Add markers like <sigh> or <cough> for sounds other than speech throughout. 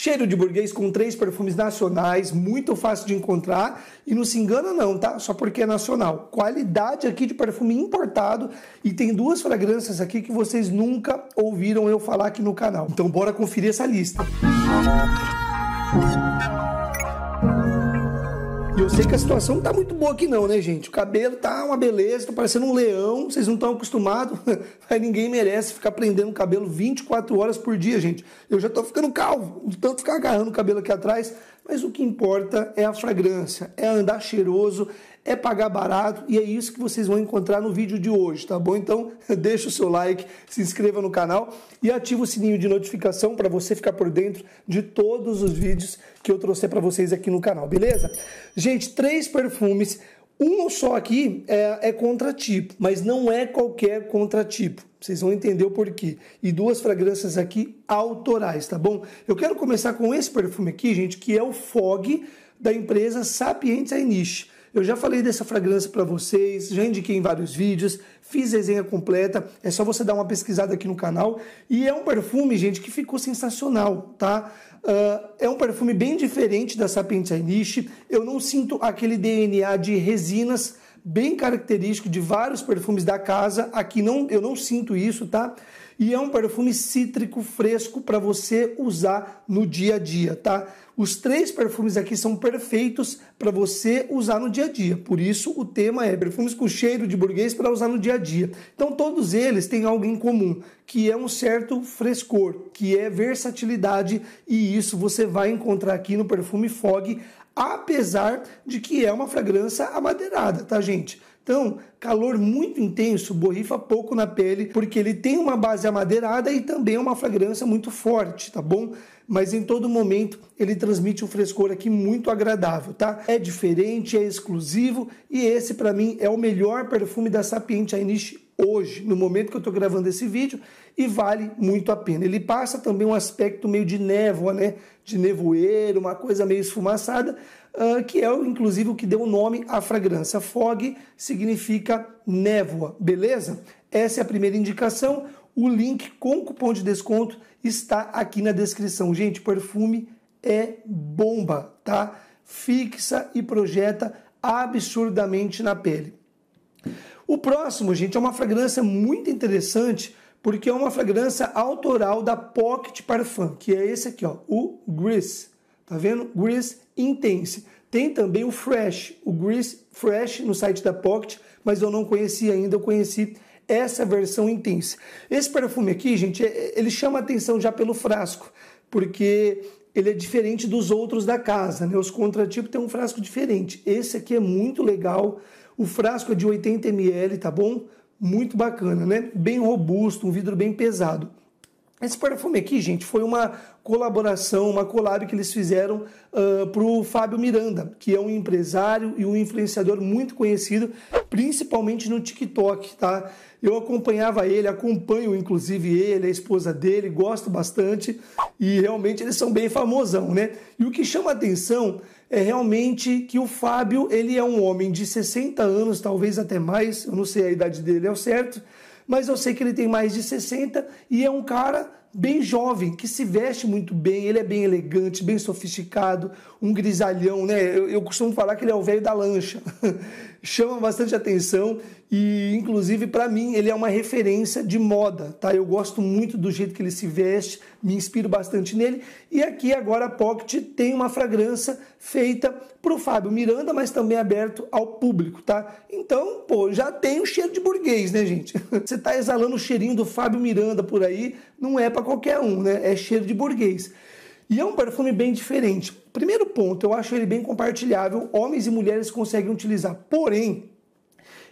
Cheiro de burguês com três perfumes nacionais, muito fácil de encontrar e não se engana não, tá? Só porque é nacional. Qualidade aqui de perfume importado e tem duas fragrâncias aqui que vocês nunca ouviram eu falar aqui no canal. Então bora conferir essa lista. Música e eu sei que a situação não tá muito boa aqui não, né, gente? O cabelo tá uma beleza, tô parecendo um leão, vocês não estão acostumados, <laughs> ninguém merece ficar prendendo o cabelo 24 horas por dia, gente. Eu já tô ficando calvo, tanto ficar agarrando o cabelo aqui atrás, mas o que importa é a fragrância, é andar cheiroso, é pagar barato e é isso que vocês vão encontrar no vídeo de hoje, tá bom? Então, <laughs> deixa o seu like, se inscreva no canal e ativa o sininho de notificação para você ficar por dentro de todos os vídeos que eu trouxe para vocês aqui no canal, beleza? Gente, três perfumes um só aqui é, é, contratipo, mas não é qualquer contratipo. Vocês vão entender o porquê. E duas fragrâncias aqui autorais, tá bom? Eu quero começar com esse perfume aqui, gente, que é o Fog da empresa Sapientes Niche. Eu já falei dessa fragrância para vocês, já indiquei em vários vídeos, fiz resenha completa, é só você dar uma pesquisada aqui no canal. E é um perfume, gente, que ficou sensacional, tá? Uh, é um perfume bem diferente da Sapient Niche, eu não sinto aquele DNA de resinas, bem característico de vários perfumes da casa. Aqui não, eu não sinto isso, tá? E é um perfume cítrico fresco para você usar no dia a dia, tá? Os três perfumes aqui são perfeitos para você usar no dia a dia. Por isso o tema é perfumes com cheiro de burguês para usar no dia a dia. Então todos eles têm algo em comum, que é um certo frescor, que é versatilidade e isso você vai encontrar aqui no perfume Fog apesar de que é uma fragrância amadeirada, tá, gente? Então, calor muito intenso borrifa pouco na pele, porque ele tem uma base amadeirada e também é uma fragrância muito forte, tá bom? Mas em todo momento ele transmite um frescor aqui muito agradável, tá? É diferente, é exclusivo e esse para mim é o melhor perfume da Sapiente Ainish hoje, no momento que eu tô gravando esse vídeo e vale muito a pena. Ele passa também um aspecto meio de névoa, né? De nevoeiro, uma coisa meio esfumaçada, uh, que é inclusive o que deu o nome à fragrância. Fog significa névoa, beleza? Essa é a primeira indicação. O link com cupom de desconto está aqui na descrição. Gente, perfume é bomba, tá? Fixa e projeta absurdamente na pele. O próximo, gente, é uma fragrância muito interessante porque é uma fragrância autoral da Pocket Parfum, que é esse aqui, ó, o Grease. Tá vendo? Grease Intense. Tem também o Fresh, o Grease Fresh no site da Pocket, mas eu não conheci ainda, eu conheci essa versão intensa. Esse perfume aqui, gente, é, é, ele chama atenção já pelo frasco, porque ele é diferente dos outros da casa, né? Os contratipos têm um frasco diferente. Esse aqui é muito legal. O frasco é de 80 ml, tá bom? muito bacana, né? Bem robusto, um vidro bem pesado. Esse perfume aqui, gente, foi uma colaboração, uma collab que eles fizeram uh, ah, para o Fábio Miranda, que é um empresário e um influenciador muito conhecido, principalmente no TikTok, tá? Eu acompanhava ele, acompanho inclusive ele, a esposa dele, gosto bastante e realmente eles são bem famosão, né? E o que chama atenção é realmente que o Fábio, ele é um homem de 60 anos, talvez até mais, eu não sei a idade dele é o certo, mas eu sei que ele tem mais de 60 e é um cara bem jovem, que se veste muito bem, ele é bem elegante, bem sofisticado, um grisalhão, né? Eu, eu costumo falar que ele é o velho da lancha. <laughs> chama bastante atenção e, inclusive, para mim, ele é uma referência de moda, tá? Eu gosto muito do jeito que ele se veste, me inspiro bastante nele. E aqui agora a Pocket tem uma fragrância feita para o Fábio Miranda, mas também aberto ao público, tá? Então, pô, já tem o cheiro de burguês, né, gente? <laughs> Você tá exalando o cheirinho do Fábio Miranda por aí, não é para qualquer um, né? É cheiro de burguês. E é um perfume bem diferente. Primeiro ponto, eu acho ele bem compartilhável, homens e mulheres conseguem utilizar. Porém,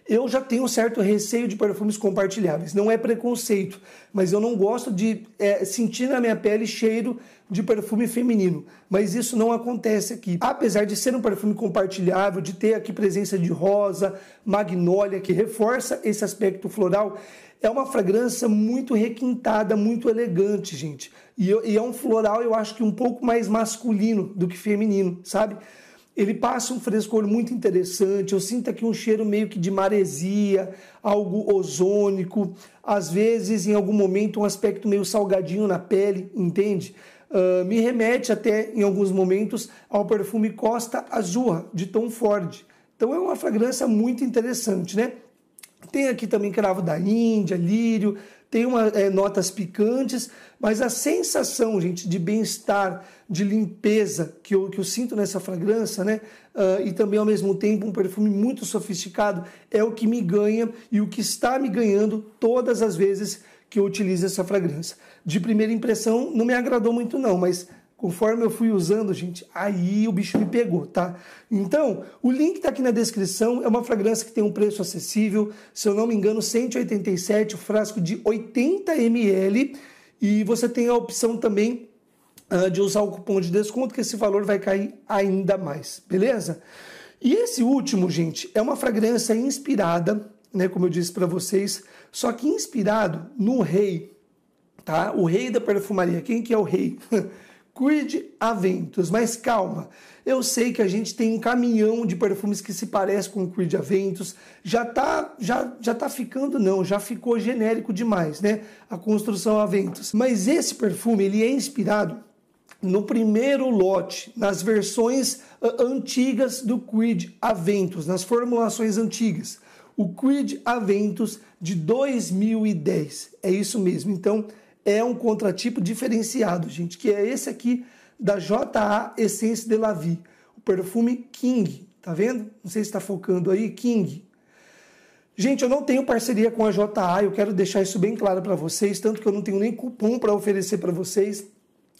eu já tenho um certo receio de perfumes compartilháveis. Não é preconceito, mas eu não gosto de é, sentir na minha pele cheiro de perfume feminino. Mas isso não acontece aqui. Apesar de ser um perfume compartilhável, de ter aqui presença de rosa, magnólia, que reforça esse aspecto floral, é uma fragrância muito requintada, muito elegante, gente. E, eu, e é um floral, eu acho que um pouco mais masculino do que feminino, sabe? ele passa um frescor muito interessante. Eu sinto aqui um cheiro meio que de maresia, algo ozônico, às vezes, em algum momento, um aspecto meio salgadinho na pele, entende? Uh, me remete até, em alguns momentos, ao perfume Costa Azul de Tom Ford. Então é uma fragrância muito interessante, né? Tem aqui também cravo da Índia, lírio, tem uma, é, notas picantes, mas a sensação, gente, de bem-estar, de limpeza que eu, que eu sinto nessa fragrância, né? Uh, e também ao mesmo tempo um perfume muito sofisticado, é o que me ganha e o que está me ganhando todas as vezes que eu utilizo essa fragrância. De primeira impressão, não me agradou muito, não, mas Conforme eu fui usando, gente, aí o bicho me pegou, tá? Então, o link tá aqui na descrição, é uma fragrância que tem um preço acessível, se eu não me engano, 187, o frasco de 80 ml, e você tem a opção também uh, de usar o cupom de desconto, que esse valor vai cair ainda mais, beleza? E esse último, gente, é uma fragrância inspirada, né, como eu disse para vocês, só que inspirado no rei, tá? O rei da perfumaria. Quem que é o rei? <laughs> Creed Aventus. Mas calma, eu sei que a gente tem um caminhão de perfumes que se parece com o Creed Aventus. Já tá, já, já tá ficando não, já ficou genérico demais, né? A construção Aventus. Mas esse perfume, ele é inspirado no primeiro lote, nas versões ah, antigas do Creed Aventus, nas formulações antigas. O Creed Aventus de 2010. É isso mesmo. Então, é um contratipo diferenciado, gente, que é esse aqui da JA Essence de Lavi, o perfume King, tá vendo? Não sei se está focando aí, King. Gente, eu não tenho parceria com a JA, eu quero deixar isso bem claro para vocês, tanto que eu não tenho nem cupom para oferecer para vocês.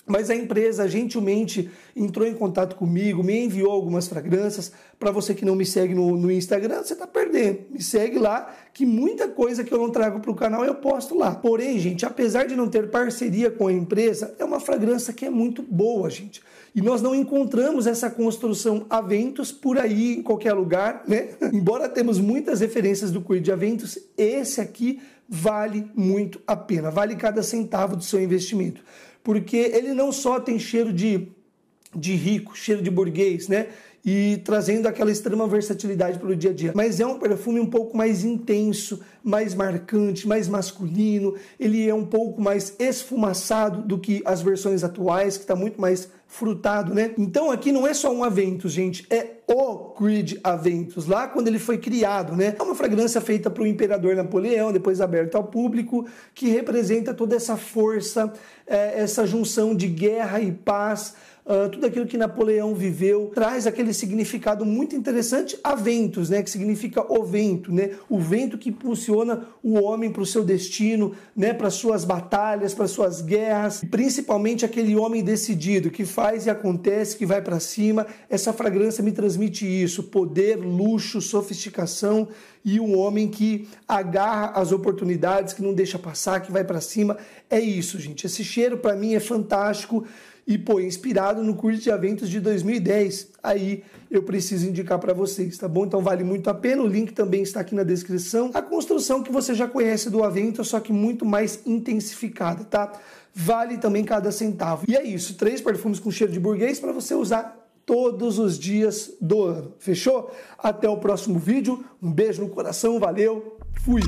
Mas a empresa gentilmente entrou em contato comigo, me enviou algumas fragrâncias. Para você que não me segue no, no Instagram, você está perdendo. Me segue lá que muita coisa que eu não trago para o canal eu posto lá. Porém, gente, apesar de não ter parceria com a empresa, é uma fragrância que é muito boa, gente. E nós não encontramos essa construção Aventus por aí em qualquer lugar, né? <laughs> Embora temos muitas referências do cuir de Aventus, esse aqui vale muito a pena, vale cada centavo do seu investimento, porque ele não só tem cheiro de de rico, cheiro de burguês, né? e trazendo aquela extrema versatilidade para o dia a dia. Mas é um perfume um pouco mais intenso, mais marcante, mais masculino. Ele é um pouco mais esfumaçado do que as versões atuais, que está muito mais frutado, né? Então aqui não é só um Aventus, gente, é o Creed Aventus, lá quando ele foi criado, né? É uma fragrância feita para o imperador Napoleão, depois aberta ao público, que representa toda essa força, é, essa junção de guerra e paz uh, tudo aquilo que Napoleão viveu, traz aquele significado muito interessante a ventos, né, que significa o vento, né, o vento que impulsiona o homem para o seu destino, né, para suas batalhas, para suas guerras, principalmente aquele homem decidido que faz e acontece, que vai para cima. Essa fragrância me transmite isso: poder, luxo, sofisticação e um homem que agarra as oportunidades, que não deixa passar, que vai para cima. É isso, gente. Esse cheiro para mim é fantástico. E, pô, inspirado no curso de eventos de 2010. Aí eu preciso indicar para vocês, tá bom? Então vale muito a pena. O link também está aqui na descrição. A construção que você já conhece do Avento, só que muito mais intensificada, tá? Vale também cada centavo. E é isso. Três perfumes com cheiro de burguês para você usar todos os dias do ano. Fechou? Até o próximo vídeo. Um beijo no coração. Valeu. Fui.